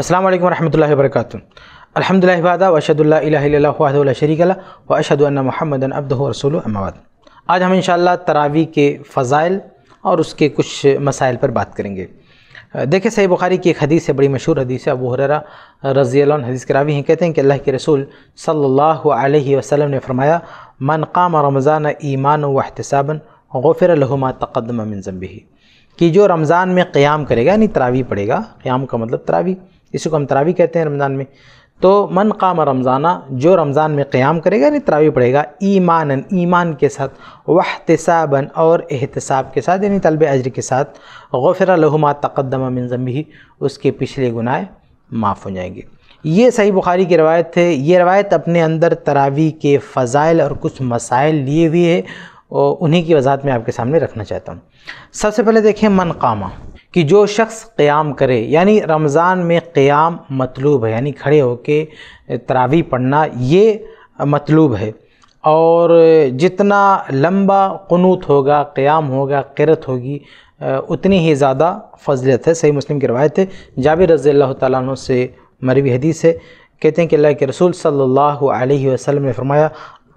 अस्सलाम वालेकुम रहमतुल्लाहि व बरकातुहू अल्हम्दुलिल्लाहि वादा वशदुल्ला इलाहा इल्लल्लाहु वहदहु ला शरीक लह व अशहदु अन्ना मुहम्मदन अब्दुहु व रसूलुहु अम्मा बाद आज हम इंशाल्लाह तरावी के फ़ज़ाइल और उसके कुछ मसाइल पर बात करेंगे देखिए सही बुखारी की एक हदीस है बड़ी मशहूर हदीस है अबू हुररा रज़ी हदीस करावी हैं कहते हैं कि अल्लाह के रसूल सल्लल्लाहु अलैहि वसल्लम ने फरमाया मन काम रमज़ान ईमान व अहतसाबन गफ़िर लहुमा तकदम मिन जम्बी कि जो रमज़ान में क़्याम करेगा यानी तरावी पड़ेगा क़्याम का मतलब तरावी इसी को हम तरावी कहते हैं रमज़ान में तो मन काम रमज़ाना जो रमज़ान में क़्याम करेगा यानी तरावी पढ़ेगा ईमान ईमान के साथ वहतसाबन और एहतसाब के साथ यानी तलब अजर के साथ गफ़र लहुमा तकदमा मिनजम भी उसके पिछले गुनाह माफ़ हो जाएंगे ये सही बुखारी की रवायत है ये रवायत अपने अंदर तरावी के फ़जाइल और कुछ मसाइल लिए हुए है और उन्हीं की वजाहत में आपके सामने रखना चाहता हूँ सबसे पहले देखें मन कामा कि जो शख्स क़्याम करे यानी रमज़ान में क़्याम मतलूब है यानी खड़े के तरावी पढ़ना ये मतलूब है और जितना लंबा क़नूत होगा क़्याम होगा किरत होगी उतनी ही ज़्यादा फजलत है सही मुस्लिम की रवायत है जाबिर रज़ी अल्लाह तु से मरवी हदीस है कहते हैं कि अल्लाह के रसूल सल्लल्लाहु अलैहि वसल्लम ने फरमाया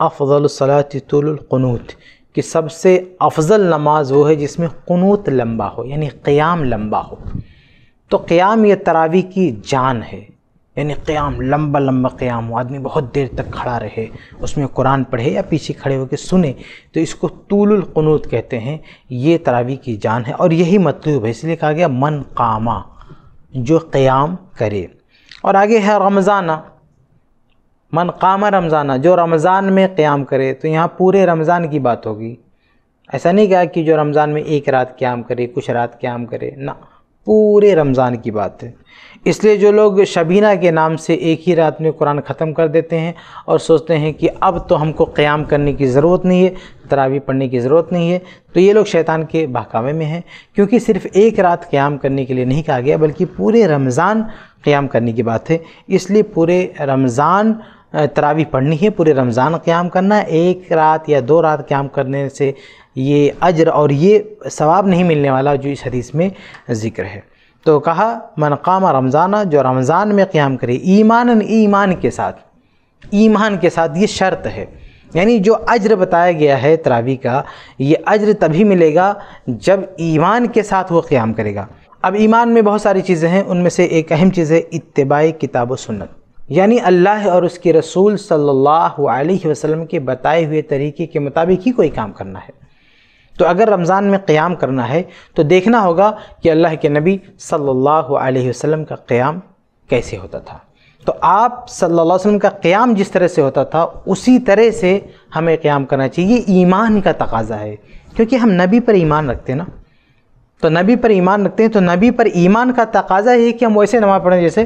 अफ़ल सलातुलक़नूत कि सबसे अफजल नमाज वो है जिसमें क़नूत लंबा हो यानी क़याम लंबा हो तो क़याम ये तरावी की जान है यानी क़याम लंबा लंबा क़याम हो आदमी बहुत देर तक खड़ा रहे उसमें कुरान पढ़े या पीछे खड़े होकर सुने तो इसको तूलुलक़नूत कहते हैं ये तरावी की जान है और यही मतलूब है इसलिए कहा गया मन कामा जो क़याम करे और आगे है रमज़ाना मन कामा रमज़ाना जो रमज़ान में क़्याम करे तो यहाँ पूरे रमज़ान की बात होगी ऐसा नहीं कहा कि जो रमज़ान में एक रात क़्याम करे कुछ रात क़्याम करे ना पूरे रमज़ान की बात है इसलिए जो लोग शबीना के नाम से एक ही रात में कुरान ख़त्म कर देते हैं और सोचते हैं कि अब तो हमको क़्याम करने की ज़रूरत नहीं है तरावी पढ़ने की ज़रूरत नहीं है तो ये लोग शैतान के बहकावे में हैं क्योंकि सिर्फ़ एक रात क़्याम करने के लिए नहीं कहा गया बल्कि पूरे रमज़ान क़्याम करने की बात है इसलिए पूरे रमज़ान तरावी पढ़नी है पूरे रमज़ान क़्याम करना है एक रात या दो रात क़्याम करने से ये अजर और ये सवाब नहीं मिलने वाला जो इस हदीस में ज़िक्र है तो कहा मनकाम रमज़ाना जो रमज़ान में क़्याम करे ईमान ईमान के साथ ईमान के साथ ये शर्त है यानी जो अज्र बताया गया है तरावी का ये अज्र तभी मिलेगा जब ईमान के साथ वो क़्याम करेगा अब ईमान में बहुत सारी चीज़ें हैं उनमें से एक अहम चीज़ है इतबाई किताब सुन्नत यानी अल्लाह और उसके रसूल सल्लल्लाहु अलैहि वसल्लम के बताए हुए तरीके के मुताबिक ही कोई काम करना है तो अगर रमज़ान में क़्याम करना है तो देखना होगा कि अल्लाह के नबी सल्लल्लाहु अलैहि वसल्लम का क़्याम कैसे होता था तो आप सल्लल्लाहु अलैहि वसल्लम का क़्याम जिस तरह से होता था उसी तरह से हमें क़्याम करना चाहिए ईमान का तकाजा है क्योंकि हम नबी पर ईमान रखते हैं ना तो नबी पर ईमान रखते हैं तो नबी पर ईमान का तकाजा है कि हम वैसे नमाज़ पढ़ें जैसे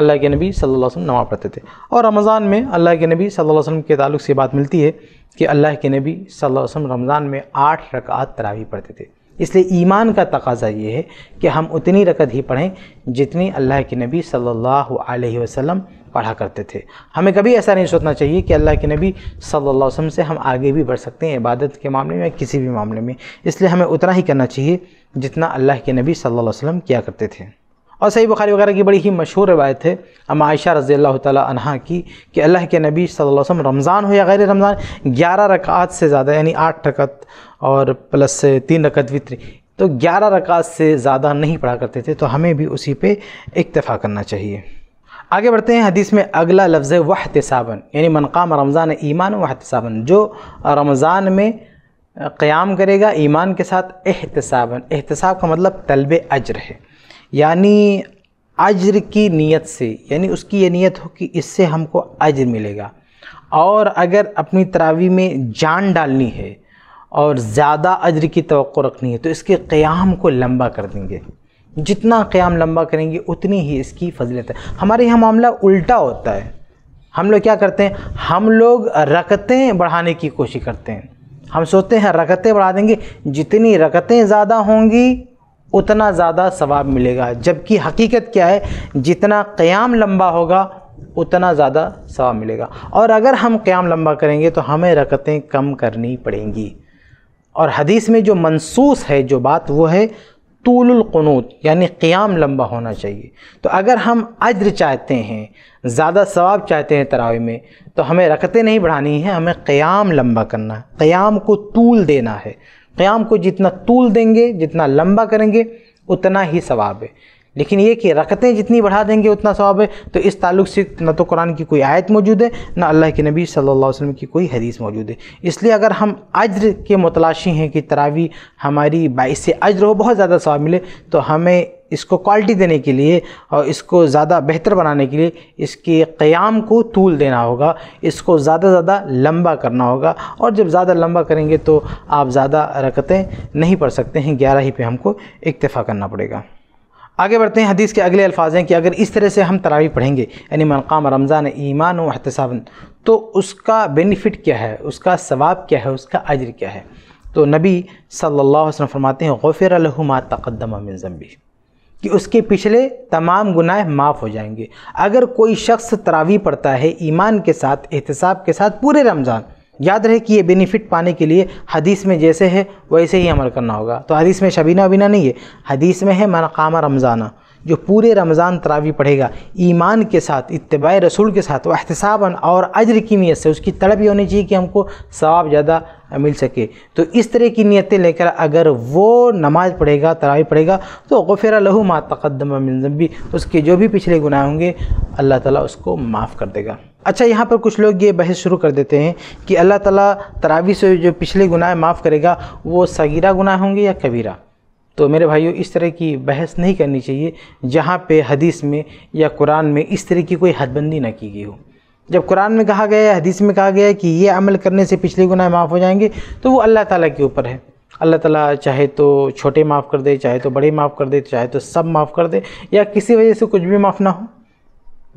अल्लाह के नबी सल्लल्लाहु अलैहि वसल्लम नमाज़ पढ़ते थे और रमज़ान में अल्लाह के नबी सल्लल्लाहु अलैहि वसल्लम के तालुक से बात मिलती है कि अल्लाह के नबी सल्लल्लाहु अलैहि वसल्लम रमज़ान में आठ रकात तरावी पढ़ते थे इसलिए ईमान का तकाजा ये है कि हम उतनी रकत ही पढ़ें जितनी अल्लाह के नबी सल्लल्लाहु अलैहि वसल्लम पढ़ा करते थे हमें कभी ऐसा नहीं सोचना चाहिए कि अल्लाह के नबी सल्लल्लाहु अलैहि वसल्लम से हम आगे भी बढ़ सकते हैं इबादत के मामले में किसी भी मामले में इसलिए हमें उतना ही करना चाहिए जितना अल्लाह के नबी सल्लल्लाहु अलैहि वसल्लम किया करते थे और सही बुखारी वगैरह की बड़ी ही मशहूर रवायत है अमायशा आयशा रज़ी अल्लाह तह की कि अल्लाह के नबी सल्लल्लाहु अलैहि वसल्लम रमज़ान हो या गैर रमज़ान ग्यारह रकात से ज़्यादा यानी आठ रकत और प्लस तीन रकत वित्र तो ग्यारह रकात से ज़्यादा नहीं पढ़ा करते थे तो हमें भी उसी पर इतफ़ा करना चाहिए आगे बढ़ते हैं हदीस में अगला लफ्ज़ वहत साबन यानी मनकाम रमज़ान ईमान वहत साबन जो रमज़ान में क़याम करेगा ईमान के साथ एहतसाबन एहतसाब का मतलब तलब अजर है यानी अज्र की नीयत से यानी उसकी ये नीयत हो कि इससे हमको अज्र मिलेगा और अगर अपनी तरावी में जान डालनी है और ज़्यादा अज्र की तो रखनी है तो इसके क़्याम को लंबा कर देंगे जितना क़्याम लंबा करेंगे उतनी ही इसकी फजलत है हमारे यहाँ मामला उल्टा होता है हम लोग क्या करते हैं हम लोग रकतें बढ़ाने की कोशिश करते हैं हम सोचते हैं रकतें बढ़ा देंगे जितनी रकतें ज़्यादा होंगी उतना ज़्यादा सवाब मिलेगा जबकि हकीकत क्या है जितना क़याम लंबा होगा उतना ज़्यादा सवाब मिलेगा और अगर हम क़याम लंबा करेंगे तो हमें रकतें कम करनी पड़ेंगी और हदीस में जो मनसूस है जो बात वो है तूलुलक़नूत यानी क़याम लंबा होना चाहिए तो अगर हम अज्र चाहते हैं ज़्यादा सवाब चाहते हैं तरावी में तो हमें रकतें नहीं बढ़ानी हैं हमें क़याम लंबा करना है क़याम को तूल देना है क़्याम को जितना तूल देंगे जितना लंबा करेंगे उतना ही सवाब है लेकिन ये कि रकतें जितनी बढ़ा देंगे उतना सवाब है तो इस ताल्लुक से न तो कुरान की कोई आयत मौजूद है ना अल्लाह के नबी सल्लल्लाहु अलैहि वसल्लम की कोई हदीस मौजूद है इसलिए अगर हम अज्र के मुतलाशी हैं कि तरावी हमारी बाईस से अज्र हो बहुत ज़्यादा सवाब मिले तो हमें इसको क्वालिटी देने के लिए और इसको ज़्यादा बेहतर बनाने के लिए इसके क़याम को तूल देना होगा इसको ज़्यादा ज़्यादा लंबा करना होगा और जब ज़्यादा लंबा करेंगे तो आप ज़्यादा रकतें नहीं पढ़ सकते हैं ग्यारह ही पे हमको इक्तफ़ा करना पड़ेगा आगे बढ़ते हैं हदीस के अगले अल्फाज हैं कि अगर इस तरह से हम तरावी पढ़ेंगे यानी मनकाम रमज़ान ईमान व अहतसाबन तो उसका बेनिफिट क्या है उसका सवाब क्या है उसका अजर क्या है तो नबी सल्लल्लाहु अलैहि वसल्लम फरमाते हैं गफ़िर मा तक़दम मिन जम्बी कि उसके पिछले तमाम गुनाह माफ़ हो जाएंगे अगर कोई शख्स तरावी पढ़ता है ईमान के साथ एहतसाब के साथ पूरे रमज़ान याद रहे कि ये बेनिफिट पाने के लिए हदीस में जैसे है वैसे ही अमल करना होगा तो हदीस में शबीना बिना नहीं है हदीस में है मनकामा रमज़ाना जो पूरे रमज़ान तरावी पढ़ेगा ईमान के साथ इतबा रसूल के साथ वहतसाबन और अजर की नीयत से उसकी तड़प ये होनी चाहिए कि हमको सवाब ज़्यादा मिल सके तो इस तरह की नीयतें लेकर अगर वो नमाज़ पढ़ेगा तरावी पढ़ेगा तो गफ़ेरा लहू मा तकदम मिलजम्बी उसके जो भी पिछले गुनाह होंगे अल्लाह ताला उसको माफ़ कर देगा अच्छा यहाँ पर कुछ लोग ये बहस शुरू कर देते हैं कि अल्लाह ताला तरावी से जो पिछले गुनाह माफ़ करेगा वो सगीरा गुनाह होंगे या कबीरा तो मेरे भाइयों इस तरह की बहस नहीं करनी चाहिए जहाँ पे हदीस में या कुरान में इस तरह की कोई हदबंदी ना की गई हो जब कुरान में कहा गया है हदीस में कहा गया है कि ये अमल करने से पिछले गुनाह माफ़ हो जाएंगे तो वो अल्लाह ताला के ऊपर है अल्लाह ताला चाहे तो छोटे माफ़ कर दे चाहे तो बड़े माफ़ कर दे चाहे तो सब माफ़ कर दे या किसी वजह से कुछ भी माफ़ ना हो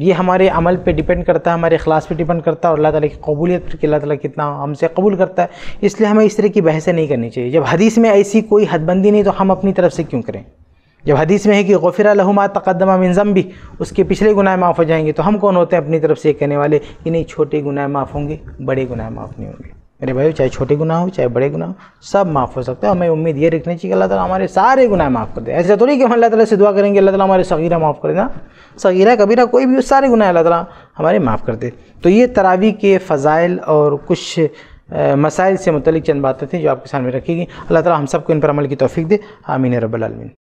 ये हमारे अमल पे डिपेंड करता है हमारे अखलास पे डिपेंड करता है और अल्लाह ताला की कबूलियत पर कि अल्लाह ताला कितना हमसे कबूल करता है इसलिए हमें इस तरह की बहसें नहीं करनी चाहिए जब हदीस में ऐसी कोई हदबंदी नहीं तो हम अपनी तरफ से क्यों करें जब हदीस में है कि गफ़िर लहुमा तकदमा मिनज़म भी उसके पिछले गुनाह माफ़ हो जाएंगे तो हम कौन होते हैं अपनी तरफ से कहने वाले कि नहीं छोटे गुनाह माफ़ होंगे बड़े गुनाह माफ़ नहीं होंगे मेरे भाई चाहे छोटे गुनाह हो चाहे बड़े गुनाह हो सब माफ़ हो सकता है हमें उम्मीद ये रखनी चाहिए कि अल्लाह ताला हमारे सारे गुनाह माफ़ कर दे ऐसा नहीं कि हम अल्लाह ताला से दुआ करेंगे अल्लाह ताला हमारे सगीरा माफ़ कर देना सगीरा कबीरा कोई भी सारे गुनाह अल्लाह ताला हमारे माफ़ कर दे तो ये तरावी के फ़ज़ाइल और कुछ मसाइल से मुतलिक चंद बातें थी जो आपके सामने रखी गई अल्लाह ताला हम सबको इन पर अमल की तोफ़ी दे आमीन रबालमीन